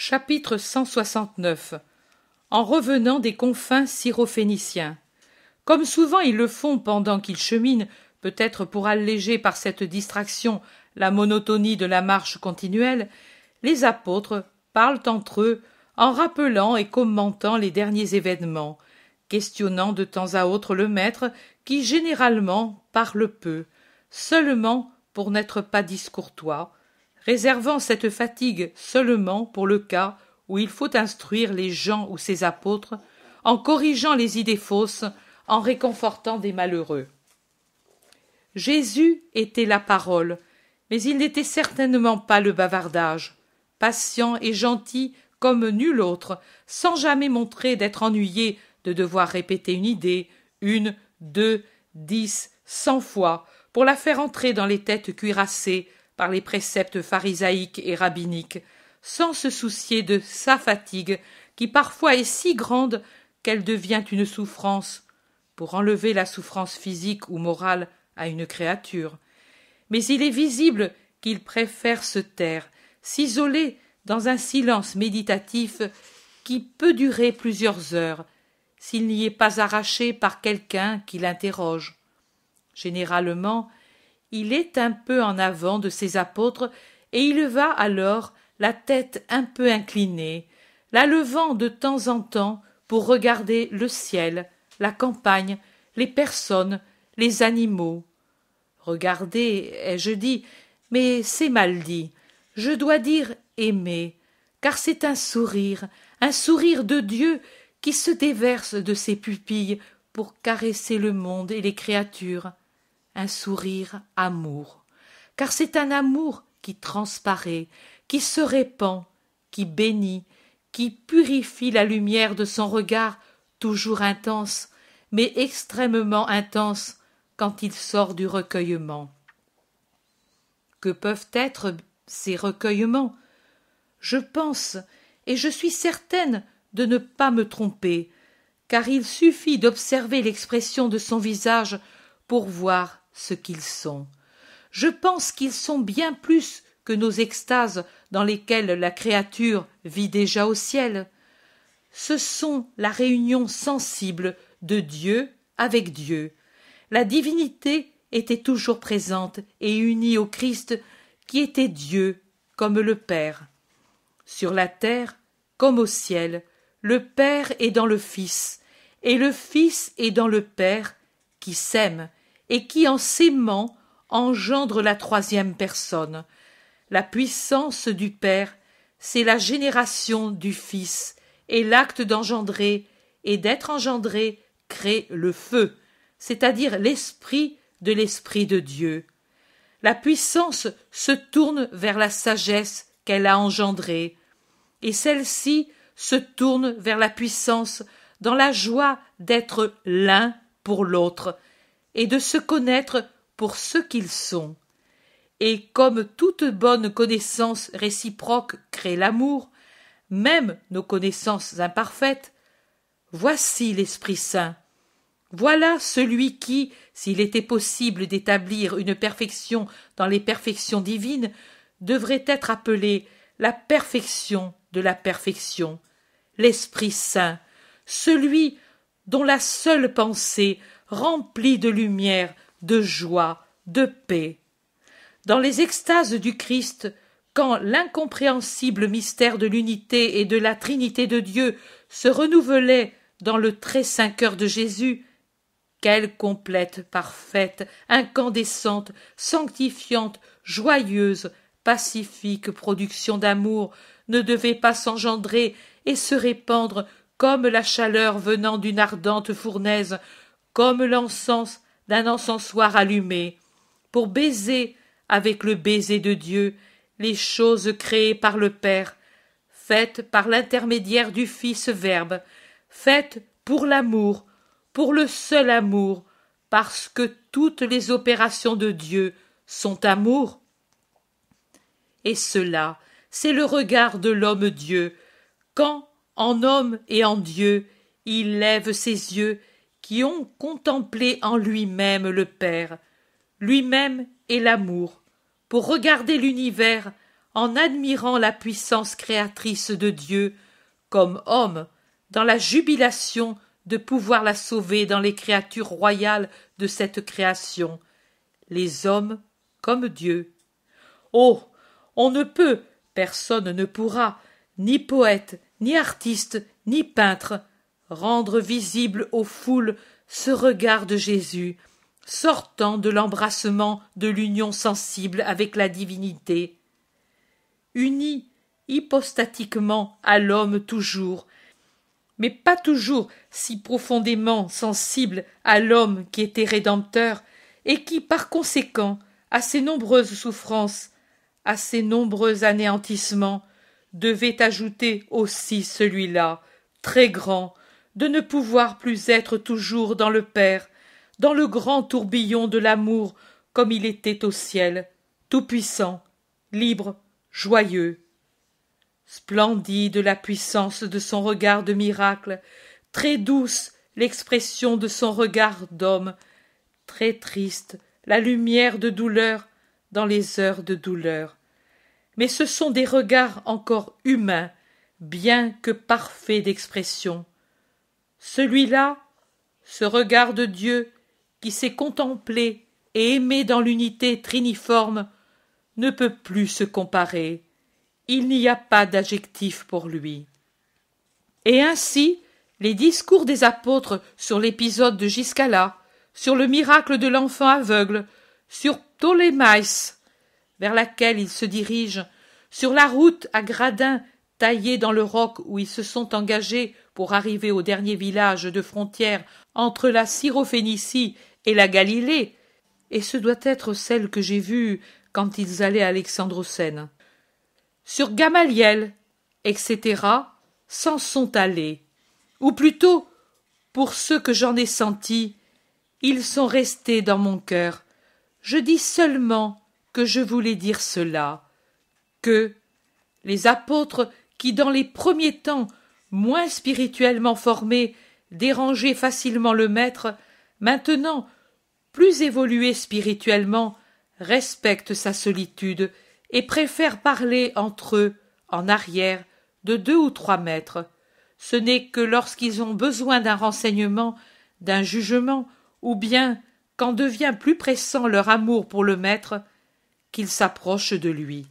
Chapitre 169 En revenant des confins syrophéniciens. Comme souvent ils le font pendant qu'ils cheminent, peut-être pour alléger par cette distraction la monotonie de la marche continuelle, les apôtres parlent entre eux en rappelant et commentant les derniers événements, questionnant de temps à autre le maître qui généralement parle peu, seulement pour n'être pas discourtois, réservant cette fatigue seulement pour le cas où il faut instruire les gens ou ses apôtres, en corrigeant les idées fausses, en réconfortant des malheureux. Jésus était la parole, mais il n'était certainement pas le bavardage, patient et gentil comme nul autre, sans jamais montrer d'être ennuyé de devoir répéter une idée, une, deux, dix, cent fois, pour la faire entrer dans les têtes cuirassées, par les préceptes pharisaïques et rabbiniques, sans se soucier de sa fatigue, qui parfois est si grande qu'elle devient une souffrance, pour enlever la souffrance physique ou morale à une créature. Mais il est visible qu'il préfère se taire, s'isoler dans un silence méditatif qui peut durer plusieurs heures, s'il n'y est pas arraché par quelqu'un qui l'interroge. Généralement, il est un peu en avant de ses apôtres, et il va alors la tête un peu inclinée, la levant de temps en temps pour regarder le ciel, la campagne, les personnes, les animaux. Regardez, ai-je dit, mais c'est mal dit. Je dois dire aimer, car c'est un sourire, un sourire de Dieu qui se déverse de ses pupilles pour caresser le monde et les créatures un sourire amour car c'est un amour qui transparaît qui se répand qui bénit qui purifie la lumière de son regard toujours intense mais extrêmement intense quand il sort du recueillement que peuvent être ces recueillements je pense et je suis certaine de ne pas me tromper car il suffit d'observer l'expression de son visage pour voir ce qu'ils sont. Je pense qu'ils sont bien plus que nos extases dans lesquelles la créature vit déjà au ciel. Ce sont la réunion sensible de Dieu avec Dieu. La divinité était toujours présente et unie au Christ qui était Dieu comme le Père. Sur la terre comme au ciel, le Père est dans le Fils, et le Fils est dans le Père qui s'aime et qui en s'aimant engendre la troisième personne. La puissance du Père, c'est la génération du Fils, et l'acte d'engendrer et d'être engendré crée le feu, c'est-à-dire l'esprit de l'esprit de Dieu. La puissance se tourne vers la sagesse qu'elle a engendrée, et celle-ci se tourne vers la puissance dans la joie d'être l'un pour l'autre, et de se connaître pour ce qu'ils sont. Et comme toute bonne connaissance réciproque crée l'amour, même nos connaissances imparfaites, voici l'Esprit Saint. Voilà celui qui, s'il était possible d'établir une perfection dans les perfections divines, devrait être appelé la perfection de la perfection, l'Esprit Saint, celui dont la seule pensée rempli de lumière, de joie, de paix. Dans les extases du Christ, quand l'incompréhensible mystère de l'unité et de la Trinité de Dieu se renouvelait dans le très saint cœur de Jésus, quelle complète, parfaite, incandescente, sanctifiante, joyeuse, pacifique production d'amour ne devait pas s'engendrer et se répandre comme la chaleur venant d'une ardente fournaise comme l'encens d'un encensoir allumé, pour baiser avec le baiser de Dieu les choses créées par le Père, faites par l'intermédiaire du Fils Verbe, faites pour l'amour, pour le seul amour, parce que toutes les opérations de Dieu sont amour. Et cela, c'est le regard de l'homme Dieu, quand, en homme et en Dieu, il lève ses yeux qui ont contemplé en lui-même le Père, lui-même et l'amour, pour regarder l'univers en admirant la puissance créatrice de Dieu comme homme, dans la jubilation de pouvoir la sauver dans les créatures royales de cette création, les hommes comme Dieu. Oh. On ne peut, personne ne pourra, ni poète, ni artiste, ni peintre, rendre visible aux foules ce regard de Jésus, sortant de l'embrassement de l'union sensible avec la divinité. Uni hypostatiquement à l'homme toujours, mais pas toujours si profondément sensible à l'homme qui était rédempteur et qui, par conséquent, à ses nombreuses souffrances, à ses nombreux anéantissements, devait ajouter aussi celui-là, très grand, de ne pouvoir plus être toujours dans le Père, dans le grand tourbillon de l'amour comme il était au ciel, tout-puissant, libre, joyeux. Splendide la puissance de son regard de miracle, très douce l'expression de son regard d'homme, très triste la lumière de douleur dans les heures de douleur. Mais ce sont des regards encore humains, bien que parfaits d'expression. Celui-là, ce regard de Dieu qui s'est contemplé et aimé dans l'unité triniforme, ne peut plus se comparer. Il n'y a pas d'adjectif pour lui. Et ainsi, les discours des apôtres sur l'épisode de Giscala, sur le miracle de l'enfant aveugle, sur Ptolémaïs, vers laquelle ils se dirigent, sur la route à gradins taillée dans le roc où ils se sont engagés pour arriver au dernier village de frontière entre la Syrophénicie et la Galilée, et ce doit être celle que j'ai vue quand ils allaient à Alexandrocène. Sur Gamaliel, etc., s'en sont allés. Ou plutôt, pour ceux que j'en ai sentis, ils sont restés dans mon cœur. Je dis seulement que je voulais dire cela, que les apôtres qui dans les premiers temps moins spirituellement formés, déranger facilement le maître, maintenant plus évolués spirituellement, respectent sa solitude et préfèrent parler entre eux, en arrière, de deux ou trois mètres. Ce n'est que lorsqu'ils ont besoin d'un renseignement, d'un jugement, ou bien quand devient plus pressant leur amour pour le maître, qu'ils s'approchent de lui.